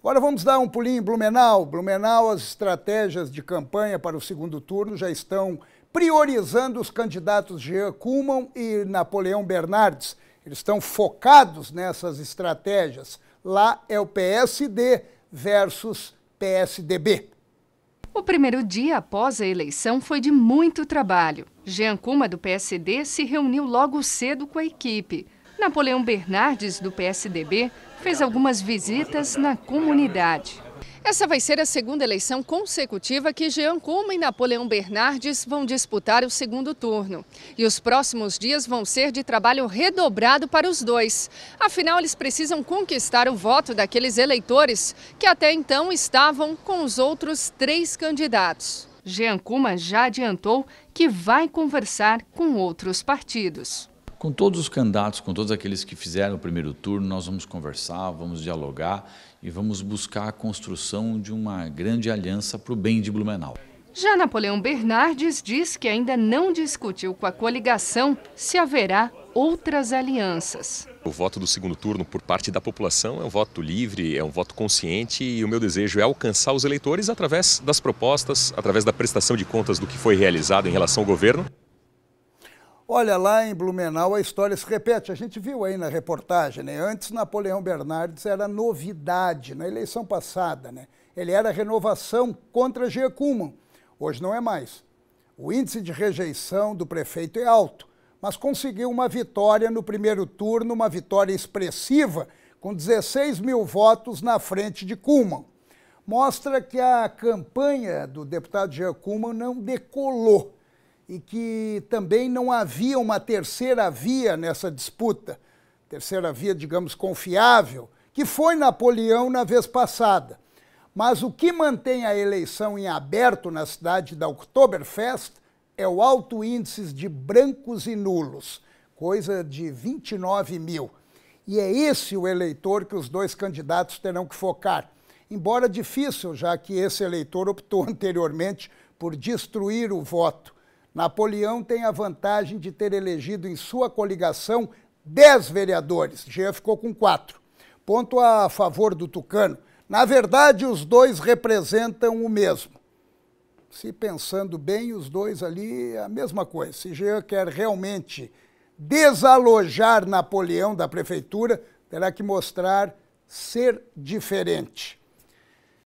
Agora vamos dar um pulinho em Blumenau. Blumenau, as estratégias de campanha para o segundo turno já estão priorizando os candidatos Jean Kuhlmann e Napoleão Bernardes. Eles estão focados nessas estratégias. Lá é o PSD versus PSDB. O primeiro dia após a eleição foi de muito trabalho. Jean Kuma, do PSD, se reuniu logo cedo com a equipe. Napoleão Bernardes, do PSDB, fez algumas visitas na comunidade. Essa vai ser a segunda eleição consecutiva que Jean Coma e Napoleão Bernardes vão disputar o segundo turno. E os próximos dias vão ser de trabalho redobrado para os dois. Afinal, eles precisam conquistar o voto daqueles eleitores que até então estavam com os outros três candidatos. Jean Cuma já adiantou que vai conversar com outros partidos. Com todos os candidatos, com todos aqueles que fizeram o primeiro turno, nós vamos conversar, vamos dialogar e vamos buscar a construção de uma grande aliança para o bem de Blumenau. Já Napoleão Bernardes diz que ainda não discutiu com a coligação se haverá outras alianças. O voto do segundo turno por parte da população é um voto livre, é um voto consciente e o meu desejo é alcançar os eleitores através das propostas, através da prestação de contas do que foi realizado em relação ao governo. Olha, lá em Blumenau a história se repete. A gente viu aí na reportagem, né? Antes Napoleão Bernardes era novidade na eleição passada, né? Ele era renovação contra G. Hoje não é mais. O índice de rejeição do prefeito é alto, mas conseguiu uma vitória no primeiro turno, uma vitória expressiva, com 16 mil votos na frente de Kuman. Mostra que a campanha do deputado Jean não decolou e que também não havia uma terceira via nessa disputa, terceira via, digamos, confiável, que foi Napoleão na vez passada. Mas o que mantém a eleição em aberto na cidade da Oktoberfest é o alto índice de brancos e nulos, coisa de 29 mil. E é esse o eleitor que os dois candidatos terão que focar. Embora difícil, já que esse eleitor optou anteriormente por destruir o voto. Napoleão tem a vantagem de ter elegido em sua coligação 10 vereadores, Jean ficou com 4. Ponto a favor do Tucano. Na verdade, os dois representam o mesmo. Se pensando bem, os dois ali a mesma coisa. Se Jean quer realmente desalojar Napoleão da prefeitura, terá que mostrar ser diferente.